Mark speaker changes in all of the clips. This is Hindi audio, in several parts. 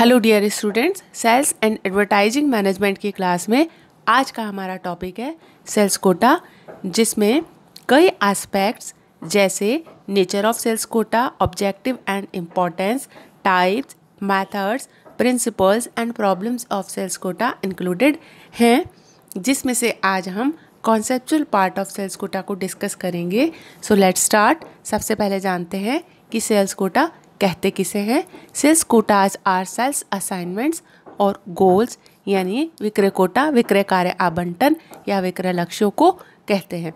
Speaker 1: hello dear students sales and advertising management की क्लास में आज का हमारा टॉपिक है सेल्स कोटा जिसमें कई एस्पेक्ट्स जैसे nature of sales quota objective and importance types methods principles and problems of sales quota included हैं जिसमें से आज हम conceptual part of sales quota को डिस्कस करेंगे सो लेट स्टार्ट सबसे पहले जानते हैं कि सेल्स कोटा कहते किसे हैं sales quotas are sales assignments और गोल्स यानी विक्रय कोटा विक्रय कार्य आबंटन या विक्रय लक्ष्यों को कहते हैं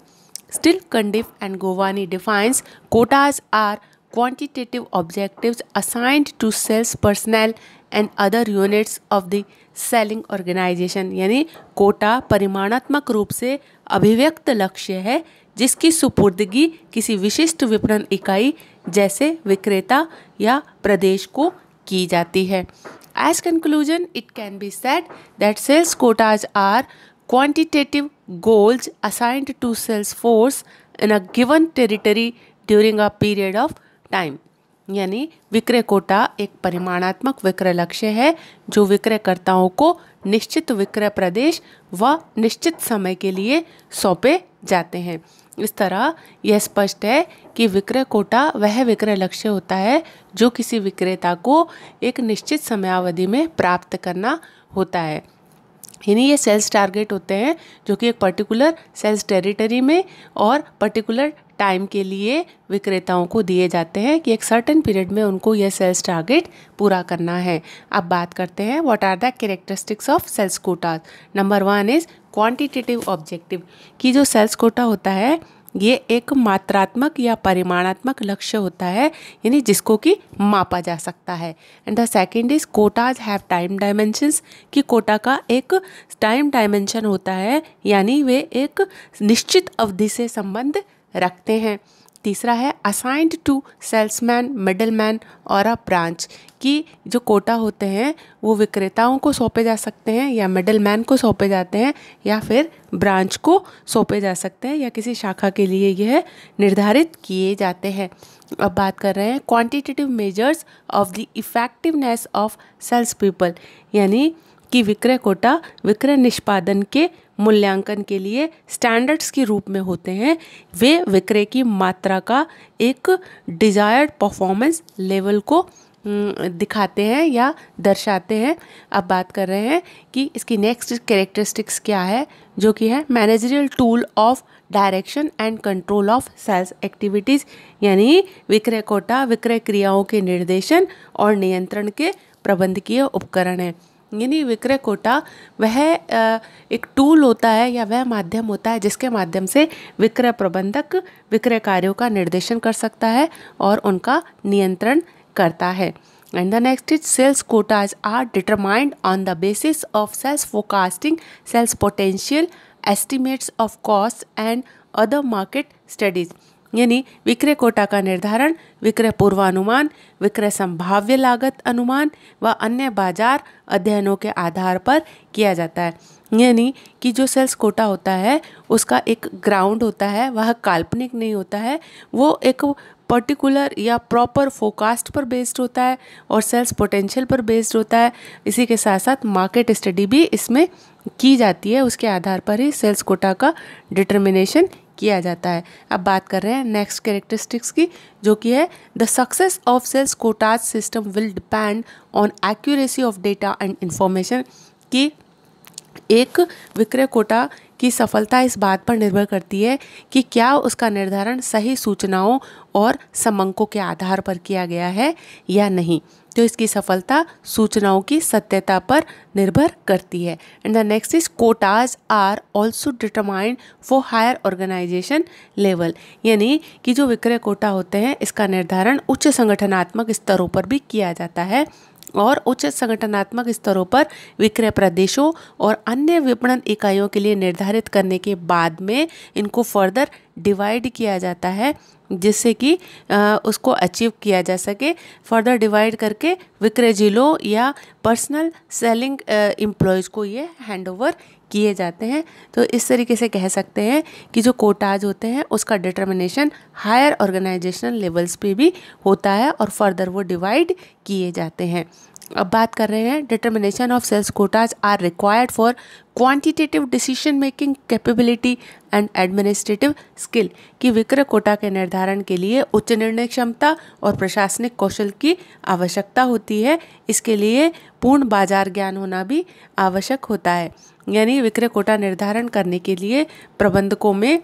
Speaker 1: Still Cundiff and Govoni defines quotas are quantitative objective assigned to sales personnel and other units of the selling organization यानी कोटा परिमाणात्मक रूप से अभिव्यक्त लक्ष्य है जिसकी सुपुर्दगी किसी विशिष्ट विपणन इकाई जैसे विक्रेता या प्रदेश को की जाती है as conclusion it can be said that sales quotas are quantitative goals assigned to sales force in a given territory during a period of time यानी विक्रय कोटा एक परिमाणात्मक विक्रय लक्ष्य है जो विक्रयकर्ताओं को निश्चित विक्रय प्रदेश व निश्चित समय के लिए सौंपे जाते हैं इस तरह यह स्पष्ट है कि विक्रय कोटा वह विक्रय लक्ष्य होता है जो किसी विक्रेता को एक निश्चित समयावधि में प्राप्त करना होता है यानी ये सेल्स टारगेट होते हैं जो कि एक पर्टिकुलर सेल्स टेरिटरी में और पर्टिकुलर टाइम के लिए विक्रेताओं को दिए जाते हैं कि एक सर्टन पीरियड में उनको यह सेल्स टारगेट पूरा करना है अब बात करते हैं what are the characteristics of sales quota number one is quantitative objective कि जो सेल्स कोटा होता है ये एक मात्रात्मक या परिमाणात्मक लक्ष्य होता है यानी जिसको कि मापा जा सकता है and the second is quotas have time dimensions कि कोटा का एक टाइम डायमेंशन होता है यानी वे एक निश्चित अवधि से संबंध रखते हैं तीसरा है असाइंड टू सेल्समैन मिडलमैन और अ ब्रांच की जो कोटा होते हैं वो विक्रेताओं को सौंपे जा सकते हैं या मिडलमैन को सौंपे जाते हैं या फिर ब्रांच को सौंपे जा सकते हैं या किसी शाखा के लिए यह निर्धारित किए जाते हैं अब बात कर रहे हैं quantitative measures of the effectiveness of sales people यानी कि विक्रय कोटा विक्रय निष्पादन के मूल्यांकन के लिए स्टैंडर्ड्स के रूप में होते हैं वे विक्रय की मात्रा का एक डिजायर्ड परफॉर्मेंस लेवल को दिखाते हैं या दर्शाते हैं अब बात कर रहे हैं कि इसकी नेक्स्ट कैरेक्टरिस्टिक्स क्या है जो कि है managerial tool of direction and control of sales activities यानी विक्रय कोटा विक्रय क्रियाओं के निर्देशन और नियंत्रण के प्रबंधकीय उपकरण हैं यानी विक्रय कोटा वह एक टूल होता है या वह माध्यम होता है जिसके माध्यम से विक्रय प्रबंधक विक्रय कार्यों का निर्देशन कर सकता है और उनका नियंत्रण करता है and the next is sales quotas are determined on the basis of sales forecasting sales potential estimates of cost and other market studies यानी विक्रय कोटा का निर्धारण विक्रय पूर्वानुमान विक्रय संभाव्य लागत अनुमान व अन्य बाजार अध्ययनों के आधार पर किया जाता है यानी कि जो सेल्स कोटा होता है उसका एक ग्राउंड होता है वह काल्पनिक नहीं होता है वो एक पर्टिकुलर या प्रॉपर फोकास्ट पर बेस्ड होता है और सेल्स पोटेंशियल पर बेस्ड होता है इसी के साथ साथ मार्केट स्टडी भी इसमें की जाती है उसके आधार पर ही सेल्स कोटा का डिटर्मिनेशन किया जाता है अब बात कर रहे हैं नेक्स्ट कैरेक्टरिस्टिक्स की जो कि है the success of sales quotas system will depend on accuracy of data and information कि एक विक्रय कोटा की सफलता इस बात पर निर्भर करती है कि क्या उसका निर्धारण सही सूचनाओं और समंकों के आधार पर किया गया है या नहीं तो इसकी सफलता सूचनाओं की सत्यता पर निर्भर करती है and the next is quotas are also determined for higher organization level यानी कि जो विक्रय कोटा होते हैं इसका निर्धारण उच्च संगठनात्मक स्तरों पर भी किया जाता है और उच्च संगठनात्मक स्तरों पर विक्रय प्रदेशों और अन्य विपणन इकाइयों के लिए निर्धारित करने के बाद में इनको फर्दर डिवाइड किया जाता है जिससे कि उसको अचीव किया जा सके फर्दर डिवाइड करके विक्रय जिलों या पर्सनल सेलिंग एम्प्लॉयज़ को ये हैंडओवर किए जाते हैं तो इस तरीके से कह सकते हैं कि जो कोटाज होते हैं उसका डिटर्मिनेशन हायर ऑर्गेनाइजेशनल लेवल्स पे भी होता है और फर्दर वो डिवाइड किए जाते हैं अब बात कर रहे हैं determination of sales quotas are required for quantitative decision making capability and administrative skill की विक्रय कोटा के निर्धारण के लिए उच्च निर्णय क्षमता और प्रशासनिक कौशल की आवश्यकता होती है इसके लिए पूर्ण बाजार ज्ञान होना भी आवश्यक होता है यानी विक्रय कोटा निर्धारण करने के लिए प्रबंधकों में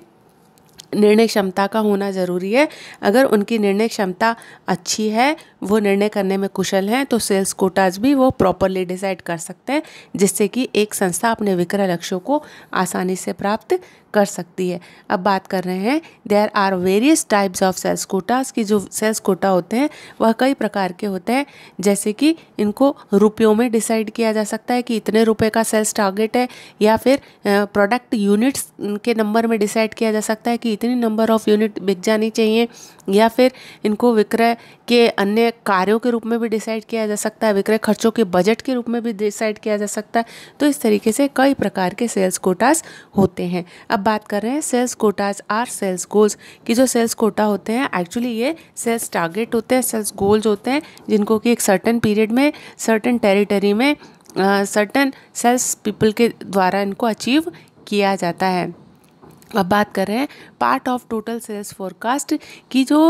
Speaker 1: निर्णय क्षमता का होना ज़रूरी है अगर उनकी निर्णय क्षमता अच्छी है वो निर्णय करने में कुशल हैं तो सेल्स कोटाज भी वो प्रॉपरली डिसाइड कर सकते हैं जिससे कि एक संस्था अपने विक्रय लक्ष्यों को आसानी से प्राप्त कर सकती है अब बात कर रहे हैं there are various types of sales quotas की जो सेल्स कोटा होते हैं वह कई प्रकार के होते हैं जैसे कि इनको रुपयों में डिसाइड किया जा सकता है कि इतने रुपये का सेल्स टारगेट है या फिर प्रोडक्ट यूनिट्स के नंबर में डिसाइड किया जा सकता है कि इतनी नंबर ऑफ यूनिट बिक जानी चाहिए या फिर इनको विक्रय के अन्य विक्रय कार्यों के रूप में भी डिसाइड किया जा सकता है विक्रय खर्चों के बजट के रूप में भी डिसाइड किया जा सकता है तो इस तरीके से कई प्रकार के सेल्स कोटास होते हैं अब बात कर रहे हैं sales quotas are sales goals की जो सेल्स कोटा होते हैं एक्चुअली ये सेल्स टारगेट होते हैं सेल्स गोल्स होते हैं जिनको कि एक सर्टन पीरियड में सर्टन टेरिटरी में सर्टन सेल्स पीपल के द्वारा इनको अचीव किया जाता है अब बात कर रहे हैं part of total sales forecast की जो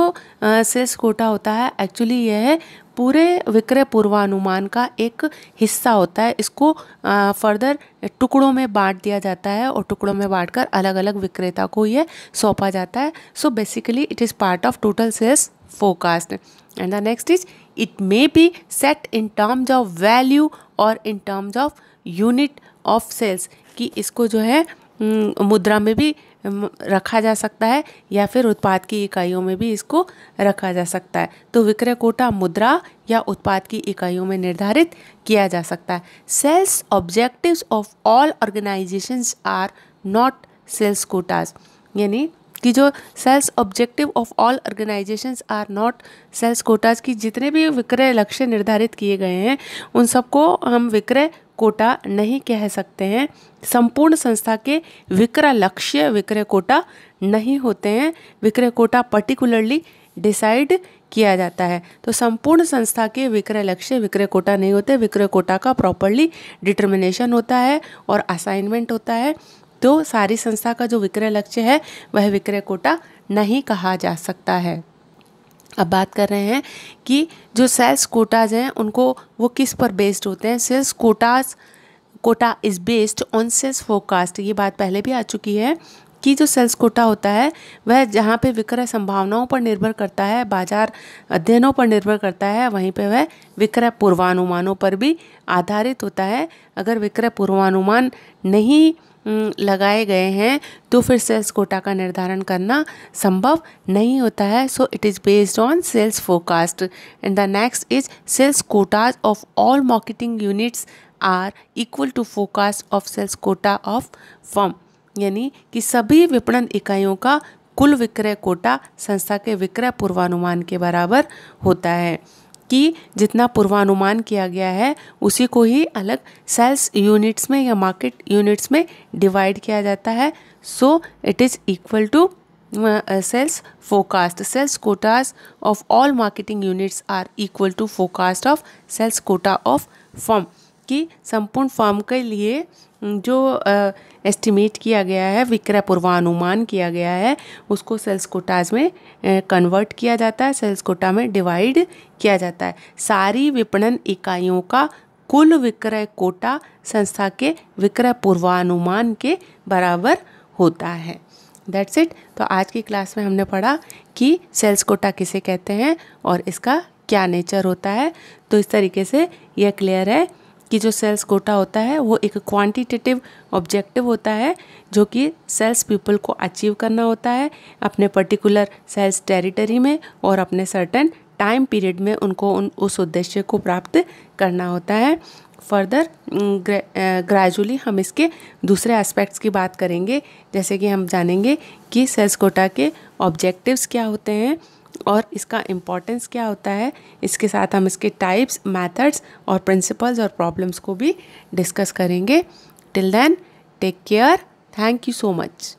Speaker 1: सेल्स कोटा होता है एक्चुअली यह है पूरे विक्रय पूर्वानुमान का एक हिस्सा होता है इसको फर्दर टुकड़ों में बांट दिया जाता है और टुकड़ों में बांटकर अलग अलग विक्रेता को यह सौंपा जाता है so basically it is part of total sales forecast and the next is it may be set in terms of value और in terms of unit of sales कि इसको जो है हम्म, मुद्रा में भी रखा जा सकता है या फिर उत्पाद की इकाइयों में भी इसको रखा जा सकता है तो विक्रय कोटा मुद्रा या उत्पाद की इकाइयों में निर्धारित किया जा सकता है sales objectives of all organizations are not sales quotas यानी कि जो sales objective of all organizations are not sales quotas की जितने भी विक्रय लक्ष्य निर्धारित किए गए हैं उन सबको हम विक्रय कोटा नहीं कह सकते हैं संपूर्ण संस्था के विक्रय लक्ष्य विक्रय कोटा नहीं होते हैं विक्रय कोटा पर्टिकुलरली डिसाइड किया जाता है तो संपूर्ण संस्था के विक्रय लक्ष्य विक्रय कोटा नहीं होते विक्रय कोटा का प्रॉपरली डिटर्मिनेशन होता है और असाइनमेंट होता है तो सारी संस्था का जो विक्रय लक्ष्य है वह विक्रय कोटा नहीं कहा जा सकता है अब बात कर रहे हैं कि जो सेल्स कोटाज हैं उनको वो किस पर बेस्ड होते हैं sales quotas quota is based on sales forecast ये बात पहले भी आ चुकी है कि जो सेल्स कोटा होता है वह जहाँ पे विक्रय संभावनाओं पर निर्भर करता है बाजार अध्ययनों पर निर्भर करता है वहीं पे वह विक्रय पूर्वानुमानों पर भी आधारित होता है अगर विक्रय पूर्वानुमान नहीं हम्म, लगाए गए हैं तो फिर सेल्स कोटा का निर्धारण करना संभव नहीं होता है so it is based on sales forecast and the next is sales quotas of all marketing units are equal to forecast of sales quota of firm यानी कि सभी विपणन इकाइयों का कुल विक्रय कोटा संस्था के विक्रय पूर्वानुमान के बराबर होता है कि जितना पूर्वानुमान किया गया है उसी को ही अलग सेल्स यूनिट्स में या मार्केट यूनिट्स में डिवाइड किया जाता है so it is equal to sales forecast sales quotas of all marketing units are equal to forecast of sales quota of form कि संपूर्ण फॉर्म के लिए जो uh, एस्टिमेट किया गया है विक्रय पूर्वानुमान किया गया है उसको सेल्स कोटाज में कन्वर्ट किया जाता है सेल्स कोटा में डिवाइड किया जाता है सारी विपणन इकाइयों का कुल विक्रय कोटा संस्था के विक्रय पूर्वानुमान के बराबर होता है दैट्स इट तो आज की क्लास में हमने पढ़ा कि सेल्स कोटा किसे कहते हैं और इसका क्या नेचर होता है तो इस तरीके से यह क्लियर है कि जो सेल्स कोटा होता है वो एक क्वांटिटेटिव ऑब्जेक्टिव होता है जो कि सेल्स पीपल को अचीव करना होता है अपने पर्टिकुलर सेल्स टेरिटरी में और अपने सर्टन टाइम पीरियड में उनको उन उस उद्देश्य को प्राप्त करना होता है फर्दर ग्रेजुअली हम इसके दूसरे एस्पेक्ट्स की बात करेंगे जैसे कि हम जानेंगे कि सेल्स कोटा के ऑब्जेक्टिव्स क्या होते हैं और इसका इम्पोर्टेंस क्या होता है इसके साथ हम इसके टाइप्स मैथड्स और प्रिंसिपल्स और प्रॉब्लम्स को भी डिस्कस करेंगे till then take care thank you so much